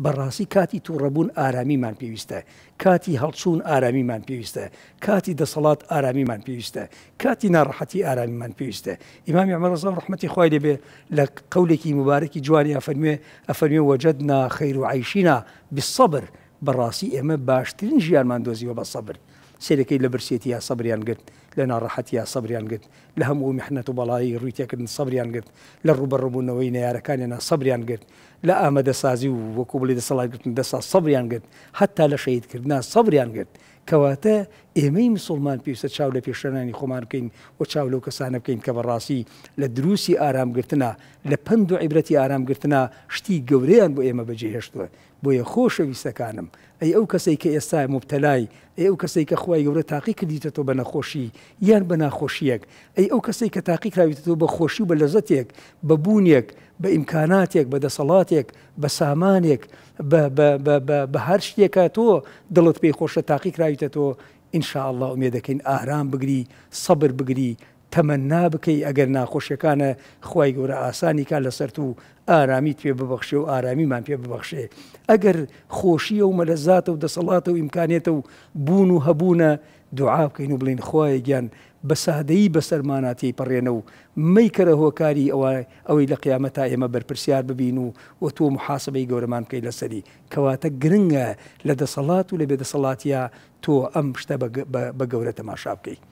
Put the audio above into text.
بەڕاستی کاتی تووڕەبوون ئارامیمان پێویستە کاتی هەڵچوون ئارامیمان پێویستە کاتی دەسەڵات ئارامیمان پێویستە کاتی ناڕەحەتی ئارامیمان پێویستە ئیمامی ئەمەرزڵ ڕحمەتی خی لێبێ لە قولێکی مبارەکی جوانی ئەفەرمێ ئەفەرمێ وەجدنا خەیر و عیشینا بسەبر بەڕاستی ئێمە باشترین ژیانمان دۆزیوە بە سەبر سێرەکەی لە برسێتی یا سەبریان گرت لە ناڕەحەتی یا سەبریان گرت لە هەموو مححنەت و بەڵایی ڕویتەکردن سەبریان گرت لە ڕوبەڕبوونەوەی نارەکانیانە سەبریان گرت لە ئامەدەسازی و وەکو بڵی دەسەڵاتگرتن دەسا سەبریان گرت هەتا لە شەیدکردنا سەبریان گرت کەواتە ئێمەی مسلمان پێویستە چاو لە پێشەرانی خۆمان بکەین و چاو لەو کەسانە بکەین کە بەڕاستی لە دروسی ئارامگرتنە لە پند و عیبرەتی ئارامگرتنە شتی گەورەیان بۆ ئێمە بەجێهێشتوە بۆیە خۆشەویستەکانم ئەی ئەو کەسێک کە ئێستا مبتەلای ئەی ئەو کەسێک کە خخوای گەورە تاقی کردیتەوە بە نەخۆشی یان بە ناخۆشیەک ئەی ئەو کەسێک کە تاقی کراویتەوە بە خۆشی و بە لەزەتێک بە بوونیەک بە ئیمکاناتێک بە دەسەڵاتێک بە سامانێک بە هەر شتێکە تۆ دڵت پێی خۆشە تاقی کراویتە تۆ ئینشاءله ئومێ دەکەین ئارام بگری سەبر بگری تەمەنا بکەی ئەگەر ناخۆشیەکانە خی گەورە ئاسانی کا لەسەر و ئارامیت پێ ببەخشێ و ئارامیمان پێ ببەخشێ ئەگەر خۆشیە و مەلەزاتە و دەسەڵاتە و ئیمکانێتە و بوون و هەبوونە دوعا بکەین و بڵین خۆی گیان بە سادەیی بەسەرماناتی پەڕێنە و مەیکەرە هۆکاری ئەوە ئەوەی لە قیامەتا ئێمە بەرپرسیار ببین و وە تۆ محاسبەی گەورەمان بکەی لەسەری کەواتە گرنگە لە دەسەڵات و لە بێدەسەڵاتیا تۆ ئەم شتە بە گەورە تەماشا بکەیت.